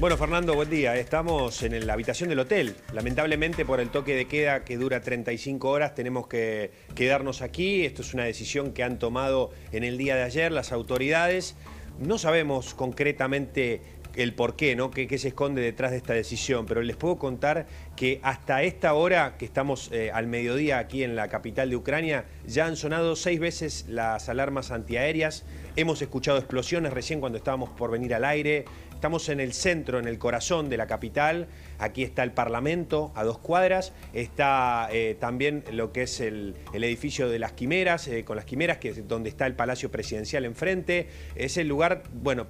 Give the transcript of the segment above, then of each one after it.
Bueno, Fernando, buen día. Estamos en la habitación del hotel. Lamentablemente, por el toque de queda que dura 35 horas, tenemos que quedarnos aquí. Esto es una decisión que han tomado en el día de ayer las autoridades. No sabemos concretamente el por qué, ¿no? ¿Qué, se esconde detrás de esta decisión? Pero les puedo contar que hasta esta hora, que estamos eh, al mediodía aquí en la capital de Ucrania, ya han sonado seis veces las alarmas antiaéreas. Hemos escuchado explosiones recién cuando estábamos por venir al aire. Estamos en el centro, en el corazón de la capital. Aquí está el Parlamento, a dos cuadras. Está eh, también lo que es el, edificio de las Quimeras, eh, con las Quimeras, que es donde está el Palacio Presidencial enfrente. Es el lugar, bueno,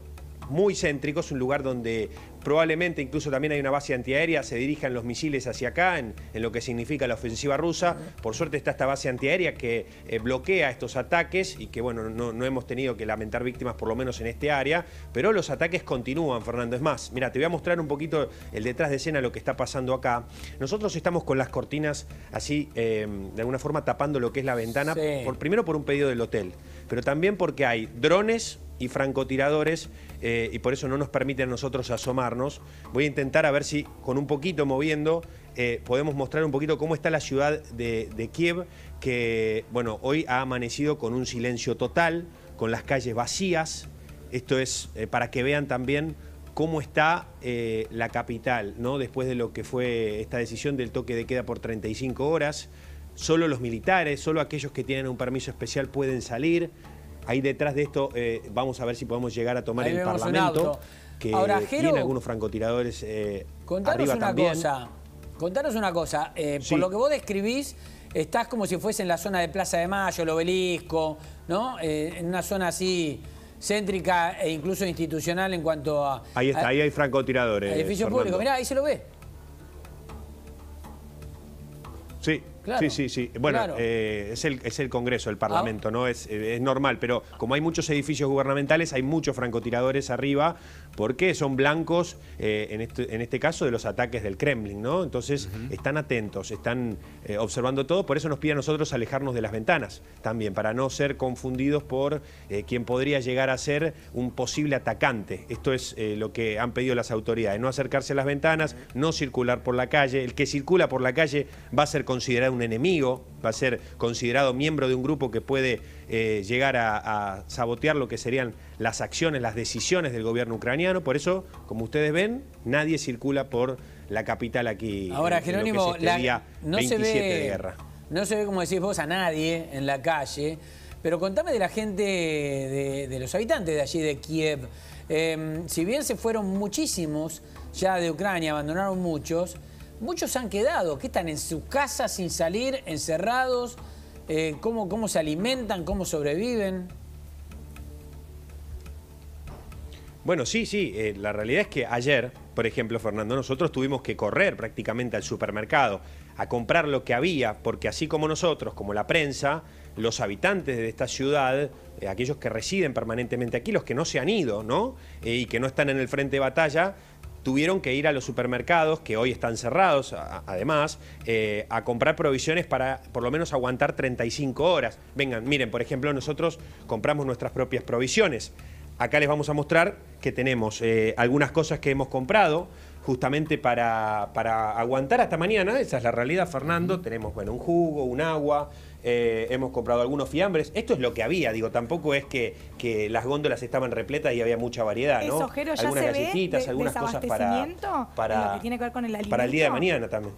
muy céntrico, es un lugar donde probablemente incluso también hay una base antiaérea, se dirijan los misiles hacia acá, en, lo que significa la ofensiva rusa. Por suerte está esta base antiaérea que eh, bloquea estos ataques y que, bueno, no, hemos tenido que lamentar víctimas por lo menos en este área, pero los ataques continúan, Fernando. Es más, mira, te voy a mostrar un poquito el detrás de escena, lo que está pasando acá. Nosotros estamos con las cortinas así, eh, de alguna forma tapando lo que es la ventana, por, primero por un pedido del hotel, pero también porque hay drones y francotiradores eh, y por eso no nos permiten a nosotros asomarnos. Voy a intentar a ver si con un poquito moviendo eh, podemos mostrar un poquito cómo está la ciudad de, Kiev, que bueno, hoy ha amanecido con un silencio total, con las calles vacías. Esto es eh, para que vean también cómo está la capital, ¿no? Después de lo que fue esta decisión del toque de queda por 35 horas. Solo los militares, solo aquellos que tienen un permiso especial pueden salir. Ahí detrás de esto eh, vamos a ver si podemos llegar a tomar el Parlamento, que Ahora, tiene algunos francotiradores eh, una Cosa, contanos una cosa, eh, por lo que vos describís, estás como si fuese en la zona de Plaza de Mayo, el obelisco, ¿no? Eh, en una zona así céntrica e incluso institucional en cuanto a... Ahí está, ahí hay francotiradores. Edificio público, mirá, ahí se lo ve. Sí, Sí, sí, sí. Bueno, eh, es, el, es el Congreso, el ah. Parlamento, ¿no? Es, eh, es normal, pero como hay muchos edificios gubernamentales, hay muchos francotiradores arriba, porque son blancos, eh, este, en, este, caso, de los ataques del Kremlin, ¿no? Entonces, están atentos, están observando todo, por eso nos pide a nosotros alejarnos de las ventanas también, para no ser confundidos por quien podría llegar a ser un posible atacante. Esto es lo que han pedido las autoridades, no acercarse a las ventanas, no circular por la calle. El que circula por la calle va a ser considerado un enemigo, va a ser considerado miembro de un grupo que puede eh, llegar a, sabotear lo que serían las acciones, las decisiones del gobierno ucraniano. Por eso, como ustedes ven, nadie circula por la capital aquí. Ahora, en, Jerónimo, este no 27 se de guerra. No se ve, como decís vos, a nadie en la calle. Pero contame de la gente, de, los habitantes de allí, de Kiev. Em, si bien se fueron muchísimos ya de Ucrania, abandonaron muchos, muchos han quedado, que están en su casa sin salir, encerrados, eh, cómo, se alimentan, cómo sobreviven. Bueno, sí, sí, eh, la realidad es que ayer, por ejemplo, Fernando, nosotros tuvimos que correr prácticamente al supermercado a comprar lo que había, porque así como nosotros, como la prensa, los habitantes de esta ciudad, eh, aquellos que residen permanentemente aquí, los que no se han ido, ¿no? y que no están en el frente de batalla, tuvieron que ir a los supermercados, que hoy están cerrados además, eh, a comprar provisiones para por lo menos aguantar 35 horas. Vengan, miren, por ejemplo, nosotros compramos nuestras propias provisiones. Acá les vamos a mostrar que tenemos eh, algunas cosas que hemos comprado, justamente para, aguantar hasta mañana. Esa es la realidad, Fernando. Tenemos, bueno, un jugo, un agua, eh, hemos comprado algunos fiambres. Esto es lo que había, digo, tampoco es que, las góndolas estaban repletas y había mucha variedad, ¿no? algunas ya galletitas, algunas cosas para, para, tiene que ver con el para el día de mañana también.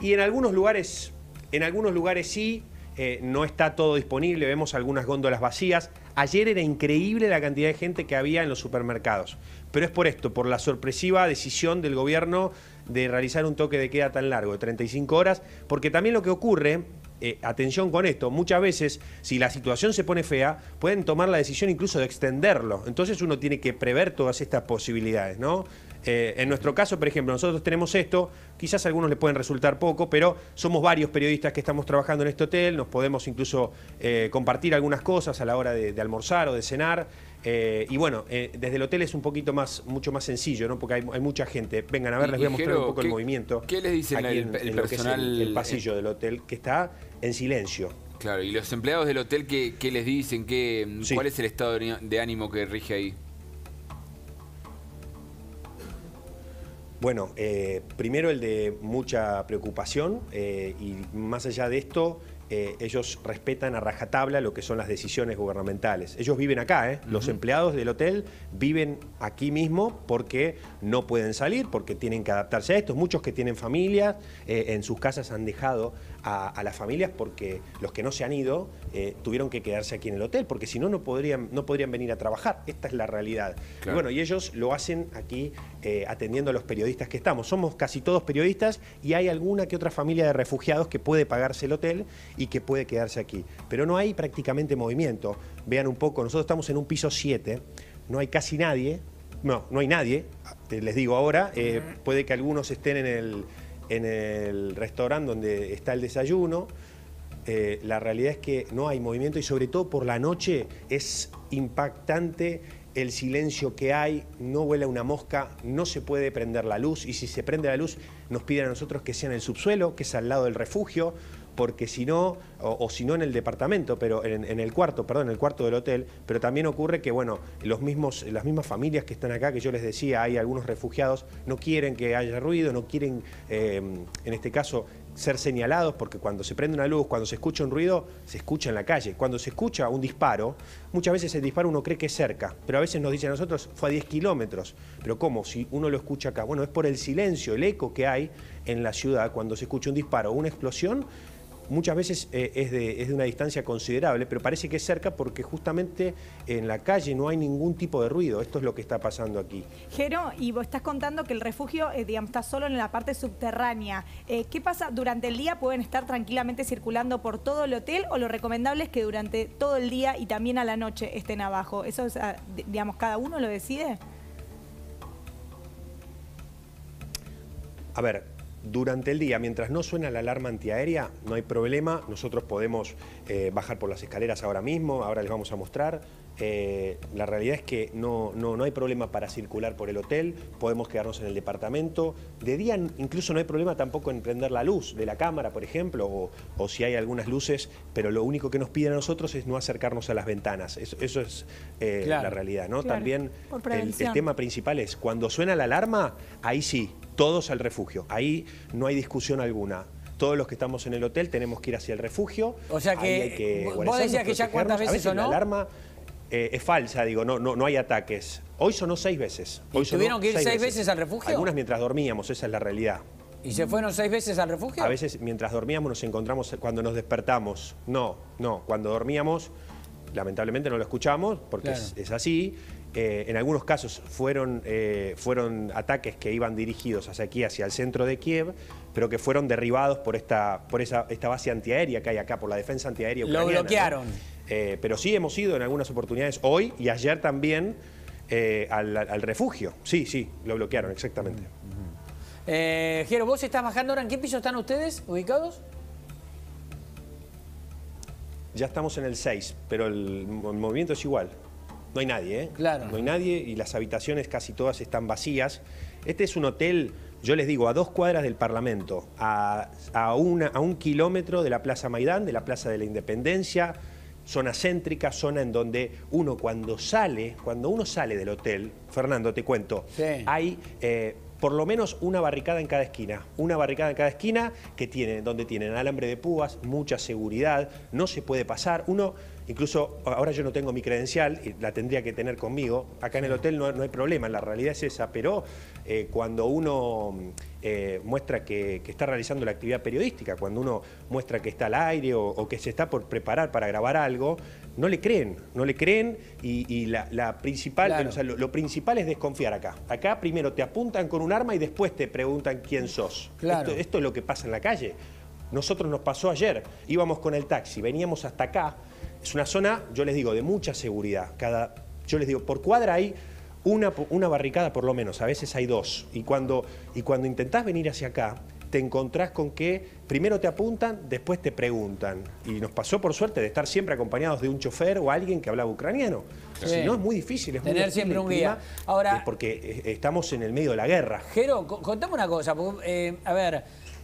Y en algunos lugares, en algunos lugares sí, eh, no está todo disponible, vemos algunas góndolas vacías. Ayer era increíble la cantidad de gente que había en los supermercados, pero es por esto, por la sorpresiva decisión del gobierno de realizar un toque de queda tan largo, de 35 horas, porque también lo que ocurre eh, atención con esto, muchas veces si la situación se pone fea, pueden tomar la decisión incluso de extenderlo. Entonces uno tiene que prever todas estas posibilidades, ¿no? Eh, en nuestro caso, por ejemplo, nosotros tenemos esto, quizás a algunos le pueden resultar poco, pero somos varios periodistas que estamos trabajando en este hotel, nos podemos incluso eh, compartir algunas cosas a la hora de almorzar o de cenar. Eh, y bueno, eh, desde el hotel es un poquito más, mucho más sencillo, ¿no? Porque hay, mucha gente. Vengan a ver, les voy a mostrar un poco el movimiento. ¿Qué les dicen el, personal? El, pasillo del hotel que está en silencio. Claro, y los empleados del hotel, ¿qué, les dicen? ¿Qué, ¿Cuál es el estado de ánimo que rige ahí? Bueno, eh, primero el de mucha preocupación y más allá de esto, eh, ellos respetan a rajatabla lo que son las decisiones gubernamentales. Ellos viven acá, ¿eh? los empleados del hotel viven aquí mismo porque no pueden salir, porque tienen que adaptarse a esto. Muchos que tienen familia eh, en sus casas han dejado a, las familias porque los que no se han ido eh, tuvieron que quedarse aquí en el hotel, porque si no, no podrían, no podrían venir a trabajar. Esta es la realidad. bueno, y ellos lo hacen aquí eh, atendiendo a los periodistas que estamos. Somos casi todos periodistas y hay alguna que otra familia de refugiados que puede pagarse el hotel y que puede quedarse aquí. Pero no hay prácticamente movimiento. Vean un poco, nosotros estamos en un piso 7, no hay casi nadie, no, no hay nadie, les digo ahora, eh, puede que algunos estén en el en el restaurante donde está el desayuno. Eh, la realidad es que no hay movimiento y sobre todo por la noche es impactante el silencio que hay, no huele una mosca, no se puede prender la luz y si se prende la luz nos piden a nosotros que sea en el subsuelo, que es al lado del refugio, porque si no, o, si no en el departamento, pero en, el cuarto, perdón, en el cuarto del hotel, pero también ocurre que, bueno, los mismos, las mismas familias que están acá, que yo les decía, hay algunos refugiados, no quieren que haya ruido, no quieren, eh, en este caso, ser señalados porque cuando se prende una luz, cuando se escucha un ruido, se escucha en la calle. Cuando se escucha un disparo, muchas veces el disparo uno cree que es cerca, pero a veces nos dicen a nosotros fue a 10 kilómetros. Pero ¿cómo? Si uno lo escucha acá. Bueno, es por el silencio, el eco que hay en la ciudad cuando se escucha un disparo una explosión muchas veces eh, es, de, una distancia considerable, pero parece que es cerca porque justamente en la calle no hay ningún tipo de ruido. Esto es lo que está pasando aquí. Jero, y vos estás contando que el refugio, eh, está solo en la parte subterránea. Eh, ¿Qué pasa? ¿Durante el día pueden estar tranquilamente circulando por todo el hotel o lo recomendable es que durante todo el día y también a la noche estén abajo? ¿Eso, ah, digamos, cada uno lo decide? A ver, durante el día, mientras no suena la alarma antiaérea, no hay problema. Nosotros podemos eh, bajar por las escaleras ahora mismo, ahora les vamos a mostrar. Eh, la realidad es que no, no, hay problema para circular por el hotel, podemos quedarnos en el departamento. De día incluso no hay problema tampoco en prender la luz de la cámara, por ejemplo, o, si hay algunas luces, pero lo único que nos piden a nosotros es no acercarnos a las ventanas. Eso, es eh, la realidad, ¿no? También el tema principal es cuando suena la alarma, ahí sí, todos al refugio. Ahí no hay discusión alguna. Todos los que estamos en el hotel tenemos que ir hacia el refugio. O sea que, vos decías que ya cuántas veces, A veces La alarma eh, es falsa, digo, no, no, no hay ataques. Hoy sonó seis veces. Hoy ¿Tuvieron que ir seis, veces. al refugio? Algunas mientras dormíamos, esa es la realidad. ¿Y se fueron seis veces al refugio? A veces mientras dormíamos nos encontramos cuando nos despertamos. No, no, cuando dormíamos lamentablemente no lo escuchamos porque es, así eh, en algunos casos fueron, eh, fueron ataques que iban dirigidos hacia aquí, hacia el centro de Kiev, pero que fueron derribados por esta, por esta base antiaérea que hay acá, por la defensa antiaérea ucraniana. Lo bloquearon. Eh, pero sí hemos ido en algunas oportunidades hoy y ayer también al, refugio. Sí, sí, lo bloquearon, exactamente. Gero, vos estás bajando ahora. ¿En qué piso están ustedes ubicados? Ya estamos en el 6, pero el movimiento es igual no hay nadie, ¿eh? Claro. No hay nadie y las habitaciones casi todas están vacías. Este es un hotel, yo les digo, a dos cuadras del Parlamento, a, a un kilómetro de la Plaza Maidán, de la Plaza de la Independencia, zona céntrica, zona en donde uno cuando sale, cuando uno sale del hotel, Fernando, te cuento, hay... Eh, por lo menos una barricada en cada esquina. Una barricada en cada esquina que tiene, donde tienen alambre de púas, mucha seguridad, no se puede pasar. Uno Incluso ahora yo no tengo mi credencial la tendría que tener conmigo. Acá en el hotel no, hay problema, la realidad es esa, pero eh, cuando uno eh, muestra que, está realizando la actividad periodística, cuando uno muestra que está al aire o, que se está por preparar para grabar algo, no le creen, no le creen y, la, principal, lo, principal es desconfiar acá. Acá primero te apuntan con un arma y después te preguntan quién sos. esto es lo que pasa en la calle. Nosotros nos pasó ayer, íbamos con el taxi, veníamos hasta acá, es una zona, yo les digo, de mucha seguridad. Cada, yo les digo, por cuadra hay una, una barricada por lo menos, a veces hay dos. Y cuando, y cuando intentás venir hacia acá, te encontrás con que primero te apuntan, después te preguntan. Y nos pasó por suerte de estar siempre acompañados de un chofer o alguien que hablaba ucraniano. Si no, es muy difícil. Tener siempre un guía. Ahora, porque eh, estamos en el medio de la guerra. Jero, contame una cosa. Eh, a ver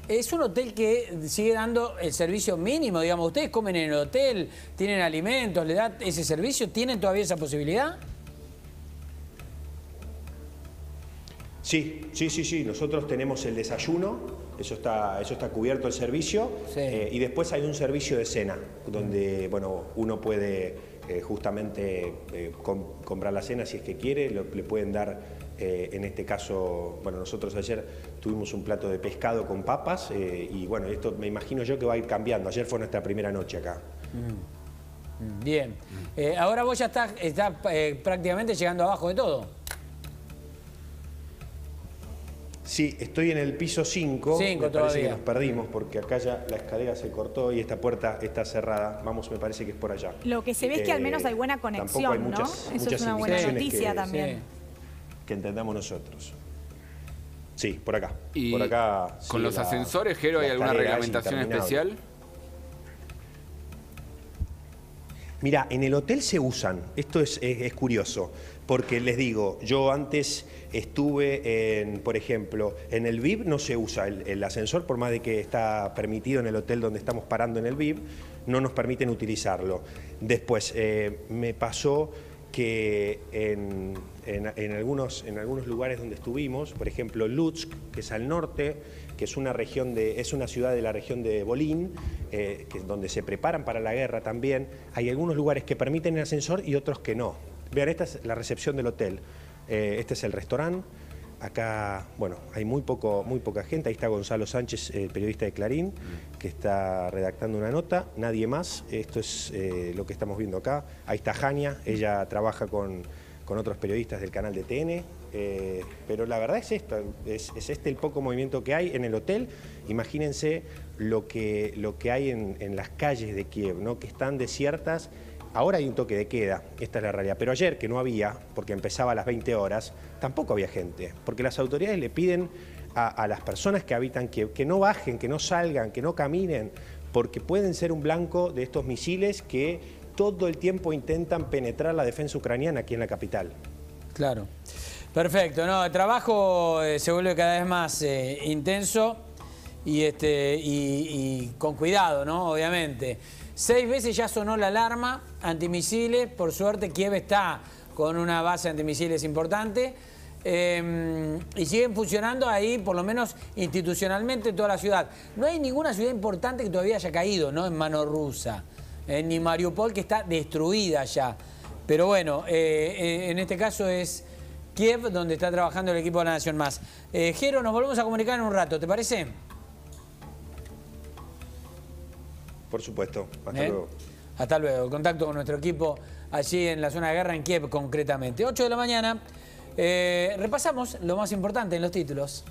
es un hotel que sigue dando el servicio mínimo, digamos. ¿Ustedes comen en el hotel, tienen alimentos, le da ese servicio? ¿Tienen todavía esa posibilidad? Sí, sí, sí, sí. Nosotros tenemos el desayuno, eso está, eso está cubierto el servicio. Eh, y después hay un servicio de cena, donde bueno, uno puede eh, justamente eh, comprar la cena si es que quiere, le pueden dar eh, en este caso, bueno, nosotros ayer tuvimos un plato de pescado con papas eh, y bueno, esto me imagino yo que va a ir cambiando. Ayer fue nuestra primera noche acá. Mm. Bien. Mm. Eh, ahora vos ya estás, prácticamente llegando abajo de todo. Sí, estoy en el piso 5. Me parece que nos perdimos porque acá ya la escalera se cortó y esta puerta está cerrada. Vamos, me parece que es por allá. Lo que se ve es que al menos hay buena conexión, ¿no? Eso es una buena noticia también que entendamos nosotros. Sí, por acá. por acá con los ascensores, Jero, hay alguna reglamentación especial? Mira, en el hotel se usan, esto es, es, curioso, porque les digo, yo antes estuve en, por ejemplo, en el VIP no se usa el, ascensor, por más de que está permitido en el hotel donde estamos parando en el VIP, no nos permiten utilizarlo. Después eh, me pasó que en, en, algunos, en algunos lugares donde estuvimos, por ejemplo Lutsk, que es al norte, que es una, región de, es una ciudad de la región de Bolín, eh, donde se preparan para la guerra también. Hay algunos lugares que permiten el ascensor y otros que no. Vean, esta es la recepción del hotel, eh, este es el restaurante. Acá, bueno, hay muy, poco, muy poca gente. Ahí está Gonzalo Sánchez, periodista de Clarín, que está redactando una nota. Nadie más. Esto es eh, lo que estamos viendo acá. Ahí está Jania. Ella trabaja con, con otros periodistas del canal de TN, eh, pero la verdad es esto, es, este el poco movimiento que hay en el hotel. Imagínense lo que, lo que hay en, las calles de Kiev, que están desiertas. Ahora hay un toque de queda, esta es la realidad, pero ayer que no había, porque empezaba a las 20 horas, tampoco había gente, porque las autoridades le piden a, a las personas que habitan Kiev que no bajen, que no salgan, que no caminen, porque pueden ser un blanco de estos misiles que todo el tiempo intentan penetrar la defensa ucraniana aquí en la capital. Claro. Perfecto. No, el trabajo eh, se vuelve cada vez más eh, intenso este, y, con cuidado, ¿no? Obviamente. Seis veces ya sonó la alarma, antimisiles, por suerte Kiev está con una base antimisiles importante. Em, y siguen funcionando ahí, por lo menos institucionalmente, toda la ciudad. No hay ninguna ciudad importante que todavía haya caído ¿no? en mano rusa ni Mariupol, que está destruida ya. Pero bueno, eh, eh, en este caso es Kiev, donde está trabajando el equipo de la Nación Más. Eh, Jero, nos volvemos a comunicar en un rato, ¿te parece? Por supuesto, hasta luego. Hasta luego, contacto con nuestro equipo allí en la zona de guerra en Kiev concretamente. 8 de la mañana, eh, repasamos lo más importante en los títulos.